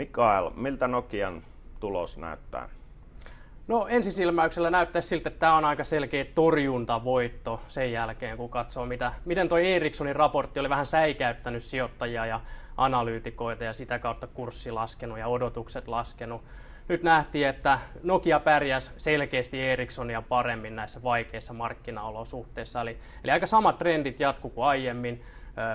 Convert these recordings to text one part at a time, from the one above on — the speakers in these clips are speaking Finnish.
Mikael, miltä Nokian tulos näyttää? No ensisilmäyksellä näyttää siltä, että tämä on aika selkeä torjuntavoitto sen jälkeen, kun katsoo, mitä, miten tuo Ericssonin raportti oli vähän säikäyttänyt sijoittajia ja analyytikoita ja sitä kautta kurssi laskenut ja odotukset laskenut nyt nähtiin, että Nokia pärjäsi selkeästi Ericssonia paremmin näissä vaikeissa markkinaolosuhteissa. Eli, eli aika samat trendit jatkuu kuin aiemmin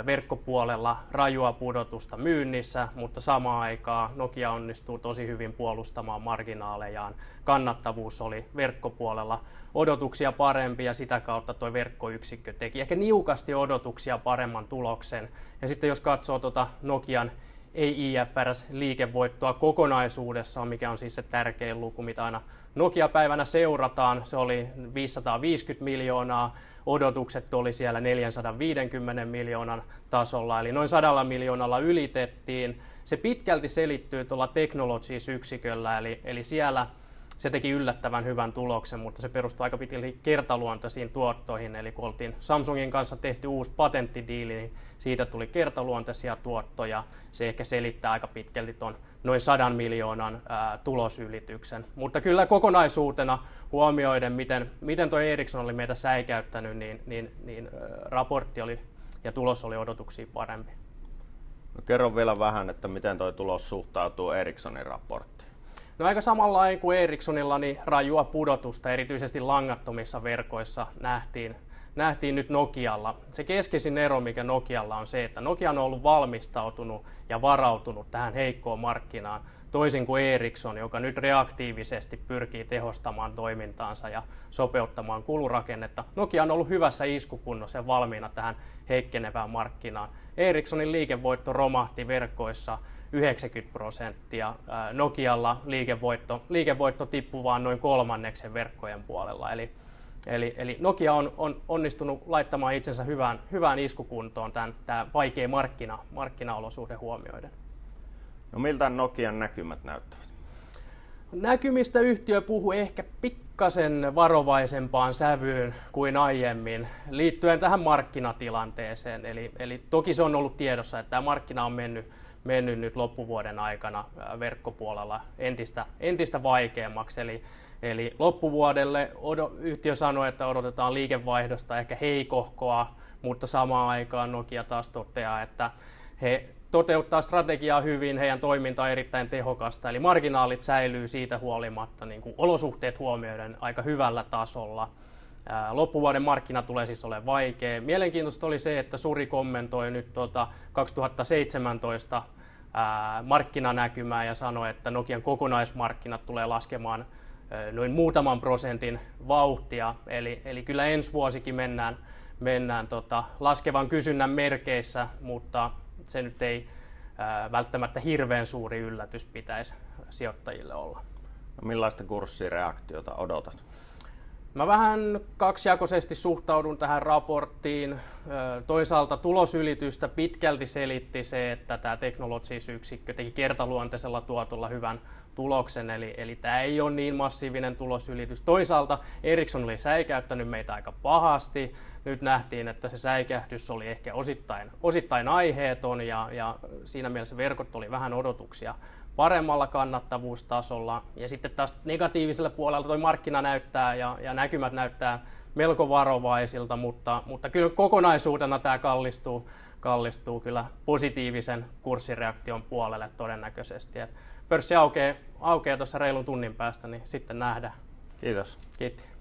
verkkopuolella rajua pudotusta myynnissä, mutta samaan aikaan Nokia onnistuu tosi hyvin puolustamaan marginaalejaan. Kannattavuus oli verkkopuolella odotuksia parempi ja sitä kautta tuo verkkoyksikkö teki ehkä niukasti odotuksia paremman tuloksen. Ja sitten jos katsoo tuota Nokian ei IFRS-liikevoittoa kokonaisuudessaan, mikä on siis se tärkein luku, mitä aina Nokia-päivänä seurataan. Se oli 550 miljoonaa, odotukset oli siellä 450 miljoonan tasolla, eli noin 100 miljoonalla ylitettiin. Se pitkälti selittyy tuolla Technologies-yksiköllä, eli, eli siellä – se teki yllättävän hyvän tuloksen, mutta se perustui aika pitkälti kertaluontoisiin tuottoihin. Eli kun oltiin Samsungin kanssa tehty uusi patenttidiili, niin siitä tuli kertaluontoisia tuottoja. Se ehkä selittää aika pitkälti tuon noin sadan miljoonan ää, tulosylityksen. Mutta kyllä kokonaisuutena huomioiden, miten, miten tuo Ericsson oli meitä säikäyttänyt, niin, niin, niin ää, raportti oli ja tulos oli odotuksia parempi. No kerro vielä vähän, että miten tuo tulos suhtautuu Ericssonin raporttiin. No aika samalla kuin Ericssonilla, niin rajua pudotusta, erityisesti langattomissa verkoissa nähtiin nähtiin nyt Nokialla. Se keskeisin ero, mikä Nokialla on se, että Nokia on ollut valmistautunut ja varautunut tähän heikkoon markkinaan, toisin kuin Ericsson, joka nyt reaktiivisesti pyrkii tehostamaan toimintaansa ja sopeuttamaan kulurakennetta. Nokia on ollut hyvässä iskukunnossa ja valmiina tähän heikkenevään markkinaan. Ericssonin liikevoitto romahti verkoissa 90 prosenttia. Nokialla liikevoitto, liikevoitto tippui vain noin kolmanneksen verkkojen puolella. Eli Eli, eli Nokia on, on onnistunut laittamaan itsensä hyvään, hyvään iskukuntoon tämän, tämä vaikea markkina, markkinaolosuhde huomioiden. No miltä Nokian näkymät näyttävät? Näkymistä yhtiö puhuu ehkä pikkasen varovaisempaan sävyyn kuin aiemmin liittyen tähän markkinatilanteeseen. Eli, eli toki se on ollut tiedossa, että tämä markkina on mennyt, mennyt nyt loppuvuoden aikana verkkopuolella entistä, entistä vaikeammaksi. Eli, eli loppuvuodelle yhtiö sanoi, että odotetaan liikevaihdosta ehkä heikohkoa, mutta samaan aikaan Nokia taas toteaa, että he toteuttaa strategiaa hyvin, heidän toiminta on erittäin tehokasta, eli marginaalit säilyy siitä huolimatta niin kuin olosuhteet huomioiden aika hyvällä tasolla. Loppuvuoden markkina tulee siis olemaan vaikea. Mielenkiintoista oli se, että Suri kommentoi nyt tuota 2017 markkinanäkymää ja sanoi, että Nokian kokonaismarkkinat tulee laskemaan noin muutaman prosentin vauhtia. Eli, eli kyllä ensi vuosikin mennään, mennään tota laskevan kysynnän merkeissä, mutta se nyt ei välttämättä hirveän suuri yllätys pitäisi sijoittajille olla. No millaista kurssireaktiota odotat? Mä vähän kaksijakoisesti suhtaudun tähän raporttiin. Toisaalta tulosylitystä pitkälti selitti se, että tämä teknologis yksikkö teki kertaluonteisella tuotolla hyvän tuloksen, eli, eli tämä ei ole niin massiivinen tulosylitys. Toisaalta Ericsson oli säikäyttänyt meitä aika pahasti. Nyt nähtiin, että se säikähdys oli ehkä osittain, osittain aiheeton ja, ja siinä mielessä verkot oli vähän odotuksia paremmalla kannattavuustasolla. Ja sitten taas negatiivisella puolella toi markkina näyttää ja, ja näkymät näyttää melko varovaisilta, mutta, mutta kyllä kokonaisuutena tämä kallistuu, kallistuu kyllä positiivisen kurssireaktion puolelle todennäköisesti. Et pörssi aukeaa, aukeaa tuossa reilun tunnin päästä, niin sitten nähdään. Kiitos. Kiitos.